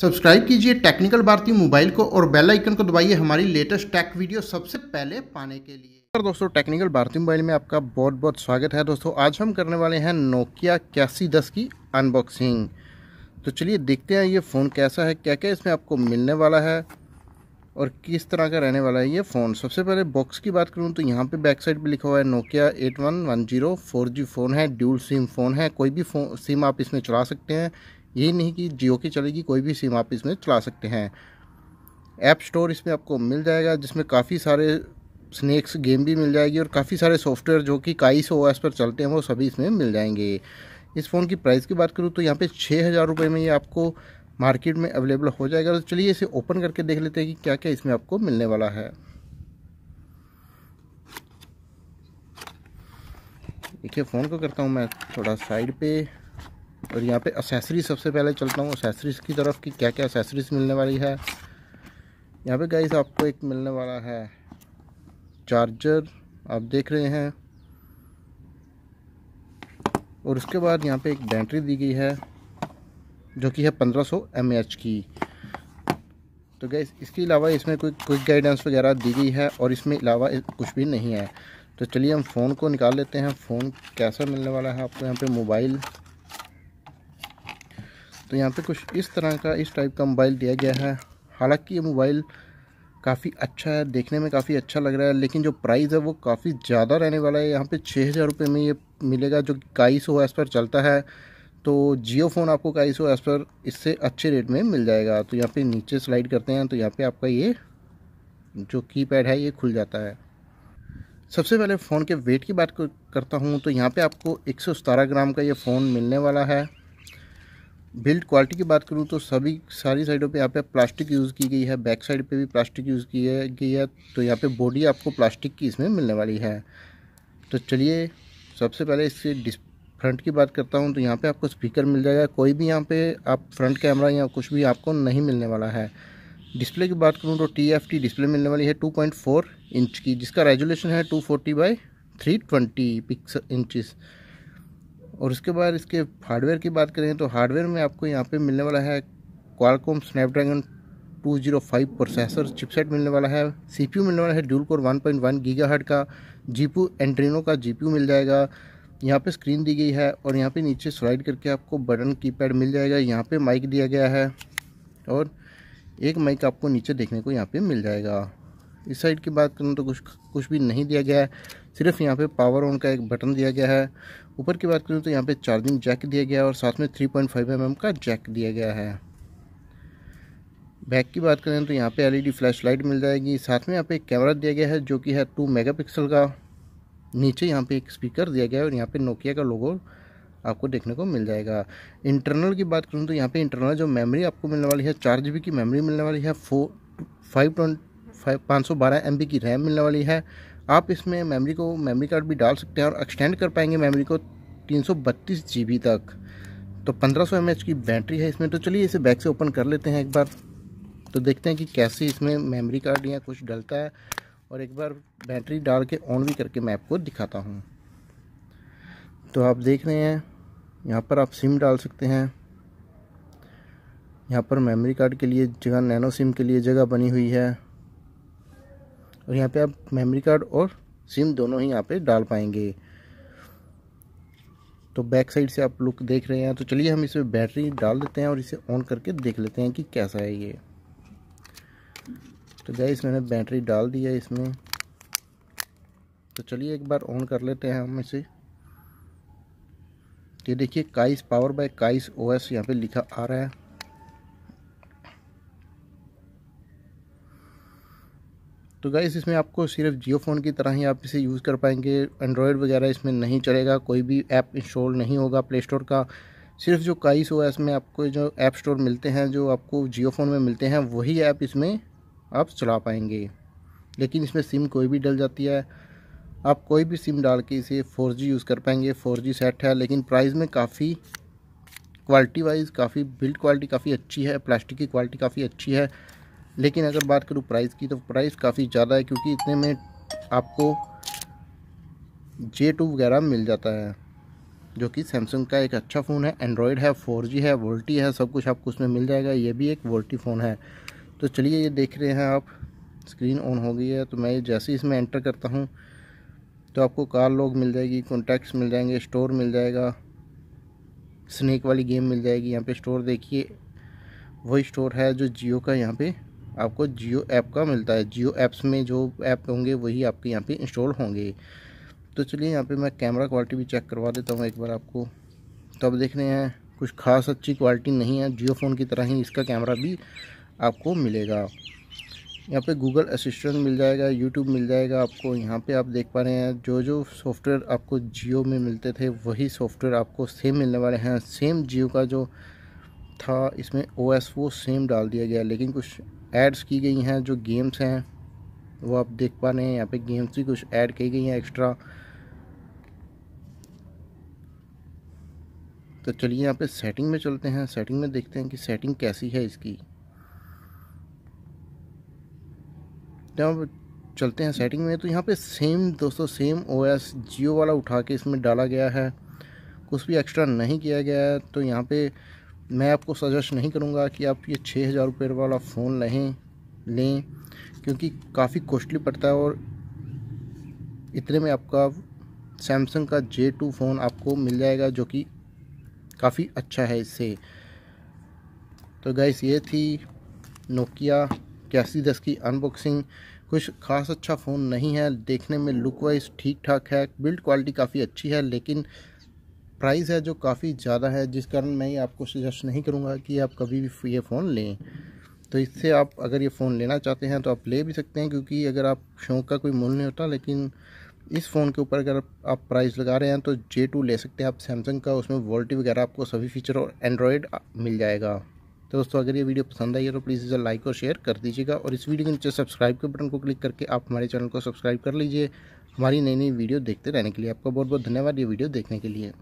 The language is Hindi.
सब्सक्राइब कीजिए टेक्निकल भारती मोबाइल को और बेल आइकन को दबाइए हमारी लेटेस्ट टेक वीडियो सबसे पहले पाने के लिए दोस्तों टेक्निकल भारती मोबाइल में आपका बहुत बहुत स्वागत है दोस्तों आज हम करने वाले हैं नोकिया कैसी दस की अनबॉक्सिंग तो चलिए देखते हैं ये फ़ोन कैसा है क्या क्या इसमें आपको मिलने वाला है और किस तरह का रहने वाला है ये फ़ोन सबसे पहले बॉक्स की बात करूँ तो यहाँ पे बैक साइड पर लिखा हुआ है Nokia eight one one zero four G phone है ड्यूल सिम फ़ोन है कोई भी सिम आप इसमें चला सकते हैं यही नहीं कि जियो की चलेगी कोई भी सिम आप इसमें चला सकते हैं ऐप स्टोर इसमें आपको मिल जाएगा जिसमें काफ़ी सारे स्नैक्स गेम भी मिल जाएगी और काफ़ी सारे सॉफ्टवेयर जो कि काइस ओ पर चलते हैं वो सभी इसमें मिल जाएंगे इस फ़ोन की प्राइस की बात करूँ तो यहाँ पे छः हज़ार रुपये में ये आपको मार्केट में अवेलेबल हो जाएगा तो चलिए इसे ओपन करके देख लेते हैं कि क्या क्या इसमें आपको मिलने वाला है देखिए फ़ोन को करता हूँ मैं थोड़ा साइड पे और यहाँ पे असेसरी सबसे पहले चलता हूँ असेसरीज़ की तरफ कि क्या क्या असेसरीज़ मिलने वाली है यहाँ पे गाइस आपको एक मिलने वाला है चार्जर आप देख रहे हैं और उसके बाद यहाँ पे एक बैटरी दी गई है जो कि है 1500 सौ की तो गैस इसके अलावा इसमें कोई क्विक गाइडेंस वगैरह दी गई है और इसमें अलावा कुछ भी नहीं है तो चलिए हम फ़ोन को निकाल लेते हैं फ़ोन कैसा मिलने वाला है आपको यहाँ पे मोबाइल तो यहाँ पे कुछ इस तरह का इस टाइप का मोबाइल दिया गया है हालांकि ये मोबाइल काफ़ी अच्छा है देखने में काफ़ी अच्छा लग रहा है लेकिन जो प्राइस है वो काफ़ी ज़्यादा रहने वाला है यहाँ पे छः हज़ार रुपये में ये मिलेगा जो काई सो एस पर चलता है तो जियो फ़ोन आपको काई सो एस पर इससे अच्छे रेट में मिल जाएगा तो यहाँ पे नीचे स्लाइड करते हैं तो यहाँ पे आपका ये जो कीपैड है ये खुल जाता है सबसे पहले फ़ोन के वेट की बात करता हूँ तो यहाँ पर आपको एक ग्राम का ये फ़ोन मिलने वाला है बिल्ड क्वालिटी की बात करूँ तो सभी सारी साइडों पे यहाँ पे प्लास्टिक यूज़ की गई है बैक साइड पे भी प्लास्टिक यूज़ की गई है तो यहाँ पे बॉडी आपको प्लास्टिक की इसमें मिलने वाली है तो चलिए सबसे पहले इसके फ्रंट की बात करता हूँ तो यहाँ पे आपको स्पीकर मिल जाएगा कोई भी यहाँ पे आप फ्रंट कैमरा या कुछ भी आपको नहीं मिलने वाला है डिस्प्ले की बात करूँ तो टी डिस्प्ले मिलने वाली है टू इंच की जिसका रेजुलेशन है two forty by three twenty pix inches और उसके बाद इसके हार्डवेयर की बात करें तो हार्डवेयर में आपको यहाँ पे मिलने वाला है क्वालकॉम स्नैपड्रैगन 205 प्रोसेसर चिपसेट मिलने वाला है सीपीयू मिलने वाला है ड्यूल कोर 1.1 पॉइंट का जीपू एंड्रीनो का जीपीयू मिल जाएगा यहाँ पे स्क्रीन दी गई है और यहाँ पे नीचे स्लाइड करके आपको बटन कीपैड मिल जाएगा यहाँ पे माइक दिया गया है और एक माइक आपको नीचे देखने को यहाँ पे मिल जाएगा इस साइड की बात करूँ तो कुछ कुछ भी नहीं दिया गया है सिर्फ यहाँ पे पावर ऑन का एक बटन दिया गया है ऊपर की बात करूँ तो यहाँ पे चार्जिंग जैक दिया गया है और साथ में 3.5 पॉइंट mm का जैक दिया गया है बैक की बात करें तो यहाँ पे एलईडी लाइट मिल जाएगी साथ में यहाँ पे एक कैमरा दिया गया है जो कि है टू मेगापिक्सल का नीचे यहाँ पे एक स्पीकर दिया गया है और यहाँ पे नोकिया का लोगो आपको देखने को मिल जाएगा इंटरनल की बात करूँ तो यहाँ पे इंटरनल जो मेमोरी आपको मिलने वाली है चार जी की मेमोरी मिलने वाली है फो फाइव फाइव पाँच सौ बारह एम बी की रैम मिलने वाली है आप इसमें मेमोरी को मेमोरी कार्ड भी डाल सकते हैं और एक्सटेंड कर पाएंगे मेमोरी को तीन सौ बत्तीस जी बी तक तो पंद्रह सौ एम एच की बैटरी है इसमें तो चलिए इसे बैक से ओपन कर लेते हैं एक बार तो देखते हैं कि कैसे इसमें मेमोरी कार्ड या कुछ डलता है और एक बार बैटरी डाल के ऑन भी करके मैं आपको दिखाता हूँ तो आप देख रहे हैं यहाँ पर आप सिम डाल सकते हैं यहाँ पर मेमोरी कार्ड के लिए जगह नैनो सिम के लिए जगह बनी हुई है और यहाँ पे आप मेमोरी कार्ड और सिम दोनों ही यहाँ पे डाल पाएंगे तो बैक साइड से आप लुक देख रहे हैं तो चलिए हम इसमें बैटरी डाल देते हैं और इसे ऑन करके देख लेते हैं कि कैसा है ये तो गैस मैंने बैटरी डाल दी है इसमें तो चलिए एक बार ऑन कर लेते हैं हम इसे ये देखिए Kai power by Kai OS यहाँ पे लिखा आ रहा है तो गाइस इसमें आपको सिर्फ जियो फ़ोन की तरह ही आप इसे यूज़ कर पाएंगे एंड्रॉयड वगैरह इसमें नहीं चलेगा कोई भी ऐप इंस्टॉल नहीं होगा प्ले स्टोर का सिर्फ जो काइस हो इसमें आपको जो ऐप स्टोर मिलते हैं जो आपको जियो फ़ोन में मिलते हैं वही ऐप इसमें आप चला पाएंगे लेकिन इसमें सिम कोई भी डल जाती है आप कोई भी सिम डाल के इसे फोर यूज़ कर पाएंगे फोर सेट है लेकिन प्राइस में काफ़ी क्वालिटी वाइज काफ़ी बिल्ड क्वालिटी काफ़ी अच्छी है प्लास्टिक की क्वालिटी काफ़ी अच्छी है लेकिन अगर बात करूँ प्राइस की तो प्राइस काफ़ी ज़्यादा है क्योंकि इतने में आपको जे टू वगैरह मिल जाता है जो कि सैमसंग का एक अच्छा फ़ोन है एंड्रॉयड है फोर जी है वोल्टी है सब कुछ आपको उसमें मिल जाएगा ये भी एक वोल्टी फ़ोन है तो चलिए ये देख रहे हैं आप स्क्रीन ऑन हो गई है तो मैं जैसे ही इसमें एंटर करता हूँ तो आपको कार लॉग मिल जाएगी कॉन्टैक्ट्स मिल जाएंगे स्टोर मिल जाएगा स्नैक वाली गेम मिल जाएगी यहाँ पे स्टोर देखिए वही स्टोर है जो जियो का यहाँ पे आपको जियो ऐप का मिलता है जियो ऐप्स में जो ऐप होंगे वही आपके यहाँ पे इंस्टॉल होंगे तो चलिए यहाँ पे मैं कैमरा क्वालिटी भी चेक करवा देता हूँ एक बार आपको तो देख रहे हैं कुछ खास अच्छी क्वालिटी नहीं है जियो फ़ोन की तरह ही इसका कैमरा भी आपको मिलेगा यहाँ पे गूगल असिस्टेंट मिल जाएगा यूट्यूब मिल जाएगा आपको यहाँ पे आप देख पा रहे हैं जो जो सॉफ्टवेयर आपको जियो में मिलते थे वही सॉफ्टवेयर आपको सेम मिलने वाले हैं सेम जियो का जो था इसमें ओएस वो सेम डाल दिया गया लेकिन कुछ ऐड्स की गई हैं जो गेम्स हैं वो आप देख पा रहे हैं यहाँ पे गेम्स भी कुछ ऐड की गई हैं एक्स्ट्रा तो चलिए यहाँ पे सेटिंग में चलते हैं सेटिंग में देखते हैं कि सेटिंग कैसी है इसकी जब तो चलते हैं सेटिंग में तो यहाँ पे सेम दोस्तों सेम ओएस जियो वाला उठा के इसमें डाला गया है कुछ भी एक्स्ट्रा नहीं किया गया है तो यहाँ पे मैं आपको सजेस्ट नहीं करूँगा कि आप ये छः हज़ार रुपये वाला फ़ोन नहीं लें क्योंकि काफ़ी कॉस्टली पड़ता है और इतने में आपका सैमसंग का जे टू फ़ोन आपको मिल जाएगा जो कि काफ़ी अच्छा है इससे तो गैस ये थी नोकिया कैसी दस की अनबॉक्सिंग कुछ खास अच्छा फ़ोन नहीं है देखने में लुक वाइज ठीक ठाक है बिल्ड क्वालिटी काफ़ी अच्छी है लेकिन प्राइस है जो काफ़ी ज़्यादा है जिस कारण मैं ये आपको सजेस्ट नहीं करूँगा कि आप कभी भी ये फ़ोन लें तो इससे आप अगर ये फ़ोन लेना चाहते हैं तो आप ले भी सकते हैं क्योंकि अगर आप शौक का कोई मूल नहीं होता लेकिन इस फ़ोन के ऊपर अगर आप प्राइस लगा रहे हैं तो जे टू ले सकते हैं आप सैमसंग का उसमें वोल्टी वगैरह आपको सभी फीचर और एंड्रॉयड मिल जाएगा तो दोस्तों अगर ये वीडियो पसंद आई है तो प्लीज़ इसे लाइक और शेयर कर दीजिएगा और इस वीडियो के नीचे सब्सक्राइब के बटन को क्लिक करके आप हमारे चैनल को सब्सक्राइब कर लीजिए हमारी नई नई वीडियो देखते रहने के लिए आपका बहुत बहुत धन्यवाद ये वीडियो देखने के लिए